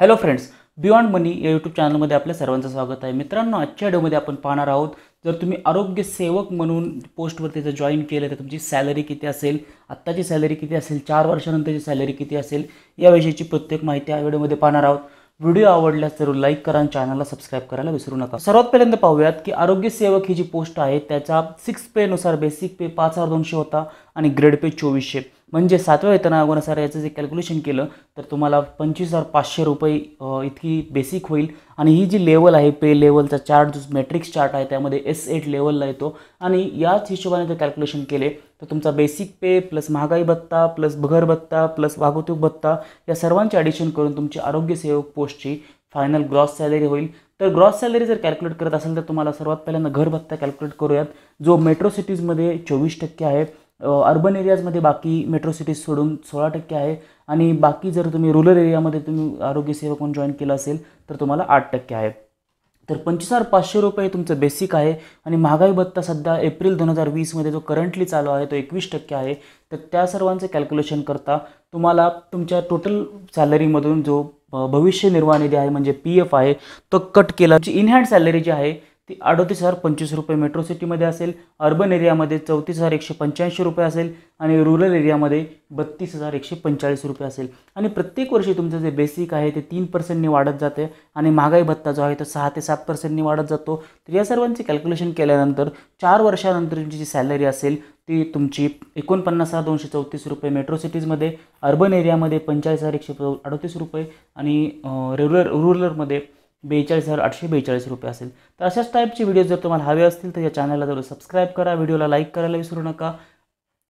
hello friends beyond मनी या YouTube चॅनलमध्ये आपल्या सर्वांचं स्वागत आहे मित्रांनो आजच्या व्हिडिओमध्ये आपण पाहणार आहोत जर तुम्ही आरोग्य सेवक म्हणून पोस्टवरती जर जॉईन केलं तर तुमची सॅलरी किती असेल आत्ताची सॅलरी किती असेल चार वर्षानंतरची सॅलरी किती असेल याविषयीची प्रत्येक माहिती या व्हिडिओमध्ये पाहणार आहोत व्हिडिओ आवडल्यास जरूर लाईक करा आणि चॅनलला सबस्क्राईब करायला विसरू नका सर्वात पहिल्यांदा पाहूयात की आरोग्य सेवक ही जी पोस्ट आहे त्याचा सिक्स पेनुसार बेसिक पे पाच हजार दोनशे होता आणि ग्रेड पे चोवीसशे म्हणजे सातव्या वेतन आयोगानुसार याचं जे कॅल्क्युलेशन केलं तर तुम्हाला पंचवीस हजार पाचशे रुपये इतकी बेसिक होईल आणि ही जी लेवल आहे पे लेवलचा चार्ट जो मॅट्रिक्स चार्ट आहे त्यामध्ये एस एट लेवलला येतो आणि याच हिशोबाने जर कॅल्क्युलेशन केले तर तुमचा बेसिक पे प्लस महागाई भत्ता प्लस घर भत्ता प्लस वागतूक भत्ता या सर्वांचे ॲडिशन करून तुमची आरोग्यसेवक पोस्टची फायनल ग्रॉस सॅलरी होईल तर ग्रॉस सॅलरी जर कॅल्क्युलेट करत असेल तर तुम्हाला सर्वात पहिल्यांदा घर भत्ता कॅल्क्युलेट करूयात जो मेट्रो सिटीजमध्ये चोवीस टक्के आहे अर्बन एरियाजमध्ये बाकी मेट्रो सिटीज सोडून सोळा टक्के आहे आणि बाकी जर तुम्ही रुरल एरियामध्ये तुम्ही आरोग्यसेवा कोण जॉईन केलं असेल तर तुम्हाला आठ टक्के आहे तर पंचवीस हजार पाचशे रुपये तुमचं बेसिक आहे आणि महागाई भत्ता सध्या एप्रिल दोन हजार वीसमध्ये जो करंटली चालू आहे तो एकवीस टक्के आहे तर त्या सर्वांचं कॅल्क्युलेशन करता तुम्हाला तुमच्या टोटल सॅलरीमधून जो भविष्य निर्वाह निधी आहे म्हणजे पी एफ आहे तो कट केला जी इनहँड सॅलरी जी आहे ती अडोतीस हजार पंचवीस रुपये मेट्रो सिटीमध्ये असेल अर्बन एरियामध्ये चौतीस हजार एकशे पंच्याऐंशी रुपये असेल आणि रुरल एरियामध्ये बत्तीस हजार एकशे पंचेचाळीस रुपये असेल आणि प्रत्येक वर्षी तुमचं जे बेसिक आहे ते तीन पर्सेंटनी वाढत जाते आणि महागाई भत्ता जो आहे तो सहा ते सात पर्सेंटनी वाढत जातो तर या सर्वांचे कॅल्क्युलेशन केल्यानंतर चार वर्षानंतर तुमची जी सॅलरी असेल ती तुमची एकोणपन्नास हजार दोनशे चौतीस रुपये मेट्रो सिटीजमध्ये अर्बन एरियामध्ये पंचाळीस हजार एकशे अडतीस रुपये आणि रुरल रुरलमध्ये बेचाळीस हजार आठशे बेचाळीस रुपये असेल तर अशाच टाईपचे व्हिडिओ जर तुम्हाला हवे असतील तर या चॅनलला जरूर सबस्क्राईब करा व्हिडिओला लाईक करायला विसरू नका